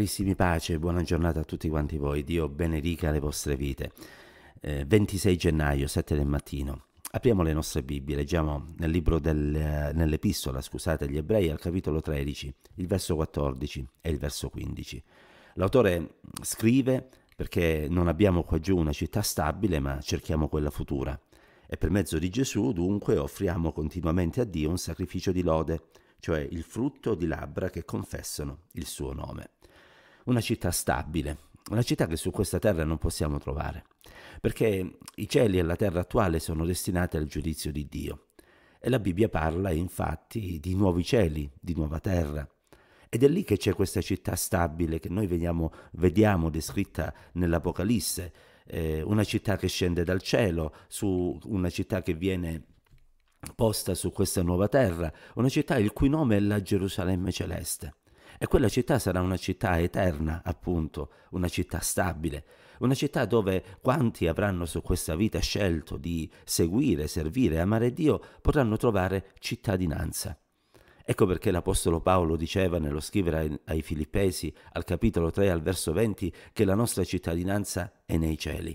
Carissimi pace, buona giornata a tutti quanti voi, Dio benedica le vostre vite. Eh, 26 gennaio, 7 del mattino. Apriamo le nostre Bibbie, leggiamo nel libro del, eh, nell'epistola, scusate, agli ebrei al capitolo 13, il verso 14 e il verso 15. L'autore scrive perché non abbiamo qua giù una città stabile ma cerchiamo quella futura e per mezzo di Gesù dunque offriamo continuamente a Dio un sacrificio di lode, cioè il frutto di labbra che confessano il suo nome una città stabile, una città che su questa terra non possiamo trovare, perché i cieli e la terra attuale sono destinati al giudizio di Dio. E la Bibbia parla infatti di nuovi cieli, di nuova terra. Ed è lì che c'è questa città stabile che noi vediamo, vediamo descritta nell'Apocalisse, eh, una città che scende dal cielo, su una città che viene posta su questa nuova terra, una città il cui nome è la Gerusalemme celeste. E quella città sarà una città eterna, appunto, una città stabile, una città dove quanti avranno su questa vita scelto di seguire, servire, amare Dio, potranno trovare cittadinanza. Ecco perché l'Apostolo Paolo diceva nello scrivere ai, ai Filippesi, al capitolo 3, al verso 20, che la nostra cittadinanza è nei cieli.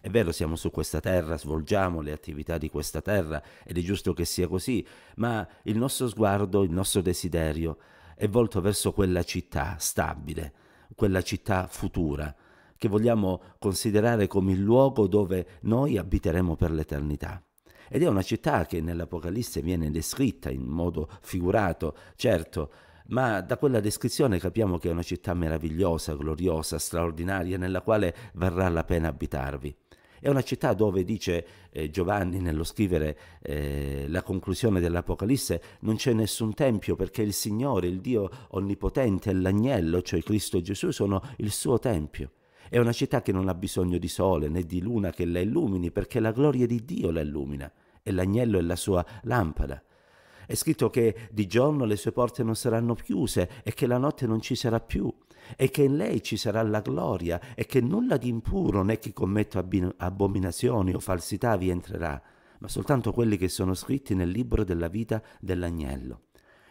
È vero, siamo su questa terra, svolgiamo le attività di questa terra ed è giusto che sia così, ma il nostro sguardo, il nostro desiderio è volto verso quella città stabile, quella città futura, che vogliamo considerare come il luogo dove noi abiteremo per l'eternità. Ed è una città che nell'Apocalisse viene descritta in modo figurato, certo, ma da quella descrizione capiamo che è una città meravigliosa, gloriosa, straordinaria, nella quale varrà la pena abitarvi. È una città dove, dice eh, Giovanni nello scrivere eh, la conclusione dell'Apocalisse, non c'è nessun tempio perché il Signore, il Dio onnipotente, e l'agnello, cioè Cristo Gesù, sono il suo tempio. È una città che non ha bisogno di sole né di luna che la illumini perché la gloria di Dio la illumina e l'agnello è la sua lampada. È scritto che di giorno le sue porte non saranno chiuse e che la notte non ci sarà più e che in lei ci sarà la gloria e che nulla di impuro né chi commetta abominazioni o falsità vi entrerà, ma soltanto quelli che sono scritti nel libro della vita dell'agnello.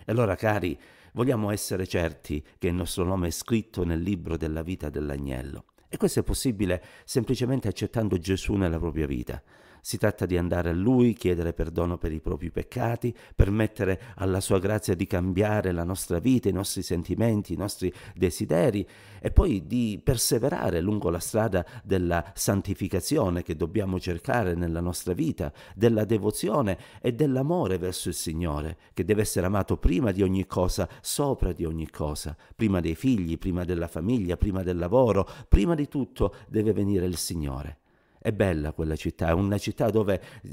E allora, cari, vogliamo essere certi che il nostro nome è scritto nel libro della vita dell'agnello. E questo è possibile semplicemente accettando Gesù nella propria vita. Si tratta di andare a Lui, chiedere perdono per i propri peccati, permettere alla Sua grazia di cambiare la nostra vita, i nostri sentimenti, i nostri desideri e poi di perseverare lungo la strada della santificazione che dobbiamo cercare nella nostra vita, della devozione e dell'amore verso il Signore, che deve essere amato prima di ogni cosa, sopra di ogni cosa, prima dei figli, prima della famiglia, prima del lavoro, prima di tutto deve venire il Signore. È bella quella città, è una città dove eh,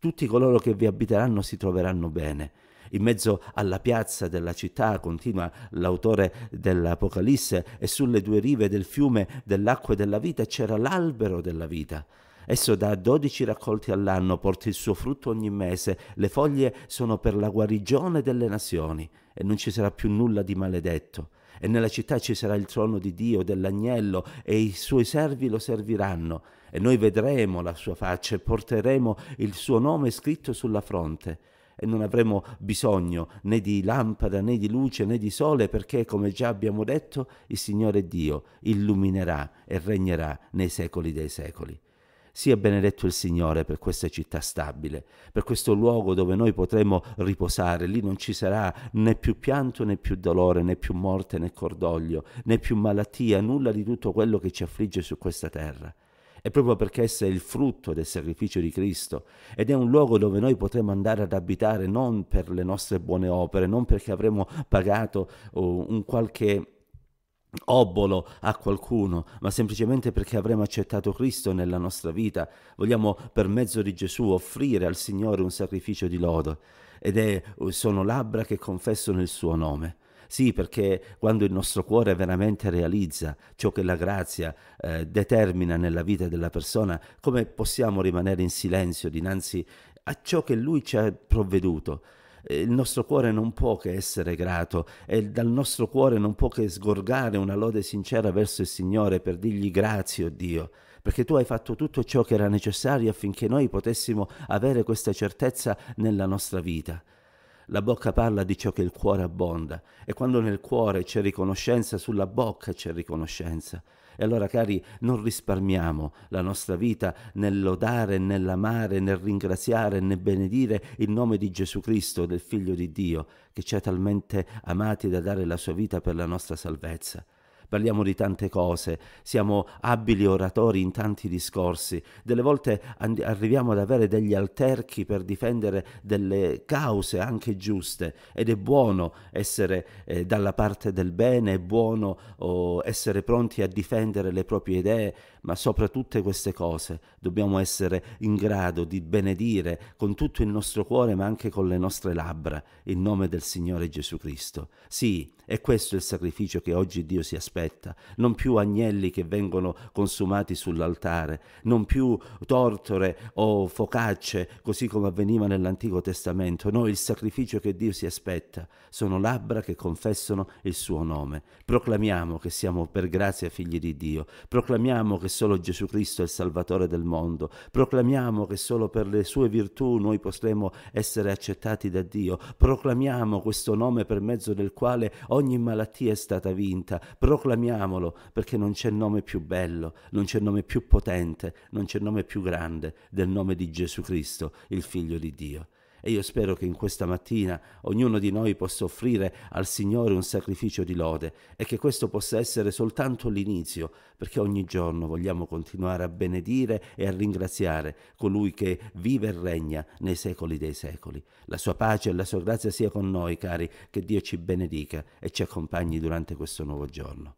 tutti coloro che vi abiteranno si troveranno bene. In mezzo alla piazza della città, continua l'autore dell'Apocalisse, e sulle due rive del fiume dell'acqua e della vita c'era l'albero della vita. Esso dà dodici raccolti all'anno, porta il suo frutto ogni mese, le foglie sono per la guarigione delle nazioni e non ci sarà più nulla di maledetto e nella città ci sarà il trono di Dio, dell'agnello, e i suoi servi lo serviranno, e noi vedremo la sua faccia e porteremo il suo nome scritto sulla fronte. E non avremo bisogno né di lampada né di luce né di sole perché, come già abbiamo detto, il Signore Dio illuminerà e regnerà nei secoli dei secoli. Sia benedetto il Signore per questa città stabile, per questo luogo dove noi potremo riposare. Lì non ci sarà né più pianto né più dolore, né più morte né cordoglio, né più malattia, nulla di tutto quello che ci affligge su questa terra. È proprio perché essa è il frutto del sacrificio di Cristo ed è un luogo dove noi potremo andare ad abitare non per le nostre buone opere, non perché avremo pagato oh, un qualche obolo a qualcuno, ma semplicemente perché avremo accettato Cristo nella nostra vita, vogliamo per mezzo di Gesù offrire al Signore un sacrificio di lodo ed è, uh, sono labbra che confessano il suo nome. Sì, perché quando il nostro cuore veramente realizza ciò che la grazia eh, determina nella vita della persona, come possiamo rimanere in silenzio dinanzi a ciò che Lui ci ha provveduto? Eh, il nostro cuore non può che essere grato e dal nostro cuore non può che sgorgare una lode sincera verso il Signore per dirgli grazie, o oh Dio perché tu hai fatto tutto ciò che era necessario affinché noi potessimo avere questa certezza nella nostra vita. La bocca parla di ciò che il cuore abbonda e quando nel cuore c'è riconoscenza, sulla bocca c'è riconoscenza. E allora, cari, non risparmiamo la nostra vita nel lodare, nell'amare, nel ringraziare, nel benedire il nome di Gesù Cristo, del Figlio di Dio, che ci ha talmente amati da dare la sua vita per la nostra salvezza parliamo di tante cose, siamo abili oratori in tanti discorsi, delle volte arriviamo ad avere degli alterchi per difendere delle cause anche giuste ed è buono essere eh, dalla parte del bene, è buono oh, essere pronti a difendere le proprie idee, ma sopra tutte queste cose dobbiamo essere in grado di benedire con tutto il nostro cuore ma anche con le nostre labbra il nome del Signore Gesù Cristo. Sì, e questo è il sacrificio che oggi Dio si aspetta, non più agnelli che vengono consumati sull'altare, non più tortore o focacce, così come avveniva nell'Antico Testamento. No, il sacrificio che Dio si aspetta sono labbra che confessano il suo nome. Proclamiamo che siamo per grazia figli di Dio, proclamiamo che solo Gesù Cristo è il Salvatore del mondo, proclamiamo che solo per le sue virtù noi potremo essere accettati da Dio, proclamiamo questo nome per mezzo del quale ogni malattia è stata vinta, proclamiamolo perché non c'è nome più bello, non c'è nome più potente, non c'è nome più grande del nome di Gesù Cristo, il Figlio di Dio. E io spero che in questa mattina ognuno di noi possa offrire al Signore un sacrificio di lode e che questo possa essere soltanto l'inizio, perché ogni giorno vogliamo continuare a benedire e a ringraziare colui che vive e regna nei secoli dei secoli. La sua pace e la sua grazia sia con noi, cari, che Dio ci benedica e ci accompagni durante questo nuovo giorno.